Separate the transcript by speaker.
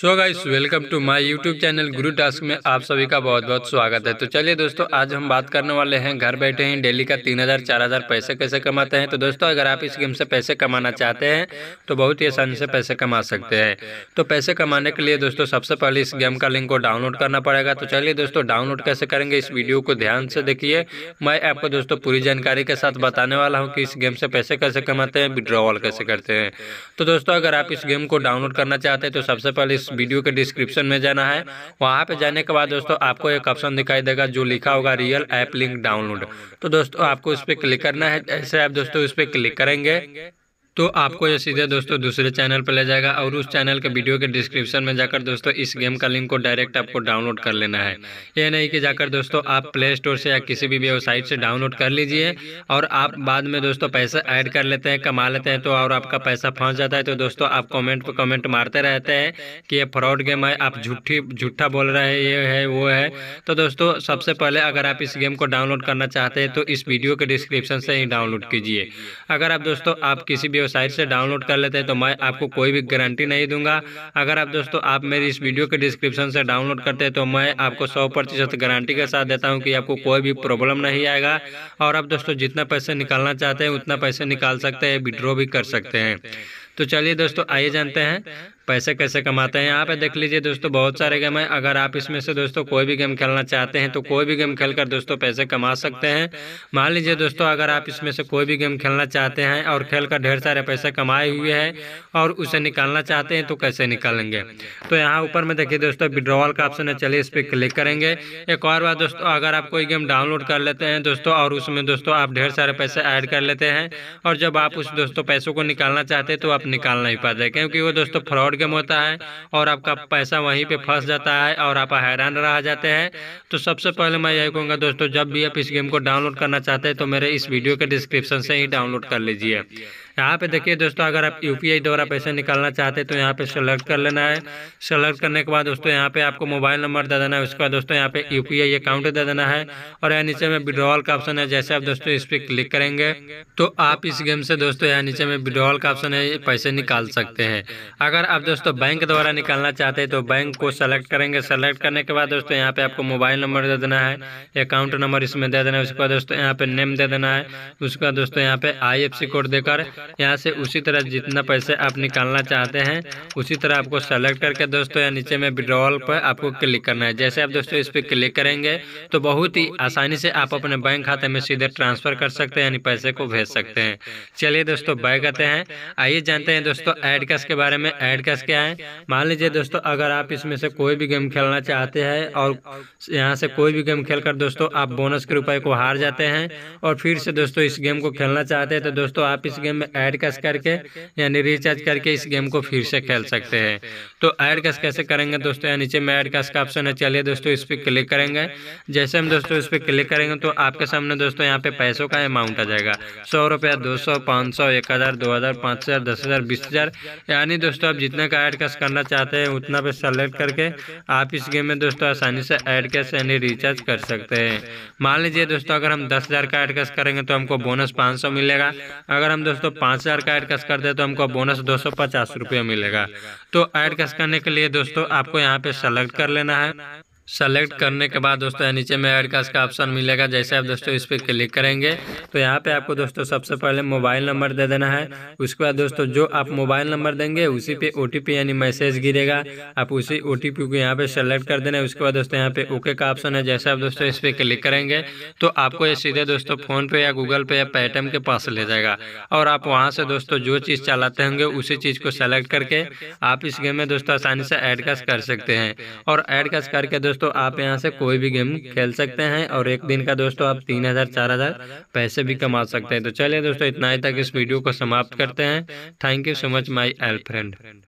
Speaker 1: so guys welcome to my YouTube channel Guru task में आप सभी का बहुत बहुत स्वागत है तो चलिए दोस्तों आज हम बात करने वाले हैं घर बैठे ही डेली का तीन हज़ार चार हज़ार पैसे कैसे कमाते हैं तो दोस्तों अगर आप इस गेम से पैसे कमाना चाहते हैं तो बहुत ही आसानी से पैसे कमा सकते हैं तो पैसे कमाने के लिए दोस्तों सबसे पहले इस गेम का लिंक को डाउनलोड करना पड़ेगा तो चलिए दोस्तों डाउनलोड कैसे करेंगे इस वीडियो को ध्यान से देखिए मैं आपको दोस्तों पूरी जानकारी के साथ बताने वाला हूँ कि इस गेम से पैसे कैसे कमाते हैं विड्रॉवल कैसे करते हैं तो दोस्तों अगर आप इस गेम को डाउनलोड करना चाहते हैं तो सबसे पहले वीडियो के डिस्क्रिप्शन में जाना है वहाँ पे जाने के बाद दोस्तों आपको एक ऑप्शन दिखाई देगा जो लिखा होगा रियल ऐप लिंक डाउनलोड तो दोस्तों आपको इस पर क्लिक करना है ऐसे आप दोस्तों इस पर क्लिक करेंगे तो आपको ये सीधे दोस्तों दूसरे चैनल पर ले जाएगा और उस चैनल के वीडियो के डिस्क्रिप्शन में जाकर दोस्तों इस गेम का लिंक को डायरेक्ट आपको डाउनलोड कर लेना है ये नहीं कि जाकर दोस्तों आप प्ले स्टोर से या किसी भी वेबसाइट से डाउनलोड कर लीजिए और आप बाद में दोस्तों पैसा ऐड कर लेते हैं कमा लेते हैं तो और आपका पैसा फंस जाता है तो दोस्तों आप कॉमेंट पर कॉमेंट मारते रहते हैं कि ये फ्रॉड गेम है आप झूठी झूठा बोल रहे हैं ये है वो है तो दोस्तों सबसे पहले अगर आप इस गेम को डाउनलोड करना चाहते हैं तो इस वीडियो के डिस्क्रिप्शन से ही डाउनलोड कीजिए अगर आप दोस्तों आप किसी भी वेबसाइट से डाउनलोड कर लेते हैं तो मैं आपको कोई भी गारंटी नहीं दूंगा अगर आप दोस्तों आप मेरी इस वीडियो के डिस्क्रिप्शन से डाउनलोड करते हैं तो मैं आपको सौ प्रतिशत गारंटी के साथ देता हूँ कि आपको कोई भी प्रॉब्लम नहीं आएगा और आप दोस्तों जितना पैसे निकालना चाहते हैं उतना पैसे निकाल सकते हैं विड्रॉ भी कर सकते हैं तो चलिए दोस्तों आइए जानते हैं पैसे कैसे कमाते हैं यहाँ पे देख लीजिए दोस्तों बहुत सारे गेम हैं अगर आप इसमें से दोस्तों कोई भी गेम खेलना चाहते हैं तो कोई भी गेम खेलकर दोस्तों पैसे कमा सकते हैं मान लीजिए दोस्तों अगर आप इसमें से कोई भी गेम खेलना चाहते हैं और खेलकर ढेर सारे पैसे कमाए हुए हैं और उसे निकालना चाहते हैं तो कैसे निकालेंगे तो यहाँ ऊपर में देखिए दोस्तों विड्रॉवल का ऑप्शन है चलिए इस पर क्लिक करेंगे एक और बार दोस्तों अगर आप कोई गेम डाउनलोड कर लेते हैं दोस्तों और उसमें दोस्तों आप ढेर सारे पैसे ऐड कर लेते हैं और जब आप उस दोस्तों पैसों को निकालना चाहते हैं तो आप निकाल नहीं पाते क्योंकि वो दोस्तों फ्रॉड शॉर्ट गेम होता है और आपका पैसा वहीं पे फंस जाता है और आप हैरान रह जाते हैं तो सबसे पहले मैं यही कहूँगा दोस्तों जब भी आप इस गेम को डाउनलोड करना चाहते हैं तो मेरे इस वीडियो के डिस्क्रिप्शन से ही डाउनलोड कर लीजिए यहाँ पे देखिए दोस्तों अगर आप यू द्वारा पैसे निकालना चाहते हैं तो यहाँ पे सेलेक्ट कर लेना है सेलेक्ट करने के बाद दोस्तों यहाँ पे आपको मोबाइल नंबर दे देना है उसके बाद दोस्तों यहाँ पे यू अकाउंट दे देना है और यहाँ नीचे में विड्रॉल का ऑप्शन है जैसे आप दोस्तों इस पर क्लिक करेंगे तो आप इस गेम से दोस्तों यहाँ नीचे में विड्रॉल का ऑप्शन है पैसे निकाल सकते हैं अगर आप दोस्तों बैंक द्वारा निकालना चाहते हैं तो बैंक को सेलेक्ट करेंगे सेलेक्ट करने के बाद दोस्तों यहाँ पे आपको मोबाइल नंबर दे देना है अकाउंट नंबर इसमें दे देना है उसके बाद दोस्तों यहाँ पे नेम दे देना है उसके बाद दोस्तों यहाँ पे आई कोड देकर यहाँ से उसी तरह जितना पैसे आप निकालना चाहते हैं उसी तरह आपको सेलेक्ट करके दोस्तों या नीचे में विड्रॉल पर आपको क्लिक करना है जैसे आप दोस्तों इस पर क्लिक करेंगे तो बहुत ही आसानी से आप अपने बैंक खाते में सीधे ट्रांसफर कर सकते हैं यानी पैसे को भेज सकते हैं चलिए दोस्तों बैक आते हैं आइए जानते हैं दोस्तों एड कैश के बारे में एड कैश क्या है मान लीजिए दोस्तों अगर आप इसमें से कोई भी गेम खेलना चाहते हैं और यहाँ से कोई भी गेम खेल दोस्तों आप बोनस के रुपए को हार जाते हैं और फिर से दोस्तों इस गेम को खेलना चाहते हैं तो दोस्तों आप इस गेम में ऐड कैश करके यानी रिचार्ज करके इस गेम को फिर से खेल सकते हैं तो ऐड कैश कैसे करेंगे दोस्तों यहाँ नीचे में ऐड कैश का ऑप्शन है चलिए दोस्तों इस पर क्लिक करेंगे जैसे हम दोस्तों इस पर क्लिक करेंगे तो आपके तो सामने दोस्तों यहाँ पे पैसों का अमाउंट आ जाएगा सौ रुपया दो सौ पाँच सौ एक हज़ार दो हज़ार पाँच हज़ार दस हज़ार बीस हज़ार यानी दोस्तों आप जितने का ऐड कैश करना चाहते हैं उतना पे सेलेक्ट करके आप इस गेम में दोस्तों आसानी से ऐड कैश यानी रिचार्ज कर सकते हैं मान लीजिए दोस्तों अगर हम दस हज़ार का ऐड कैश करेंगे तो हमको बोनस पाँच सौ मिलेगा अगर हम दोस्तों पाँच हज़ार का एड कैश कर दे तो हमको बोनस दो सौ पचास रुपये मिलेगा तो एड कैश करने के लिए दोस्तों आपको यहाँ पे सेलेक्ट कर लेना है सेलेक्ट करने के बाद दोस्तों नीचे में एडकास्ट का ऑप्शन मिलेगा जैसे आप दोस्तों इस पर क्लिक करेंगे तो यहाँ पे आपको दोस्तों सबसे पहले मोबाइल नंबर दे देना है उसके बाद दोस्तों जो आप मोबाइल नंबर देंगे उसी पे ओ यानी मैसेज गिरेगा आप उसी ओ को यहाँ पे सेलेक्ट कर देना है उसके बाद दोस्तों यहाँ पे ओके का ऑप्शन है जैसे आप दोस्तों इस पर क्लिक करेंगे तो आपको ये सीधे दोस्तों फ़ोनपे या गूगल पे या पेटीएम के पास ले जाएगा और आप वहाँ से दोस्तों जो चीज़ चलाते होंगे उसी चीज़ को सेलेक्ट करके आप इस गेम में दोस्तों आसानी से एडकास्ट कर सकते हैं और ऐड करके दोस्तों दोस्तों आप यहाँ से कोई भी गेम खेल सकते हैं और एक दिन का दोस्तों आप तीन हज़ार चार हज़ार पैसे भी कमा सकते हैं तो चलिए दोस्तों इतना ही तक इस वीडियो को समाप्त करते हैं thank you so much my all friend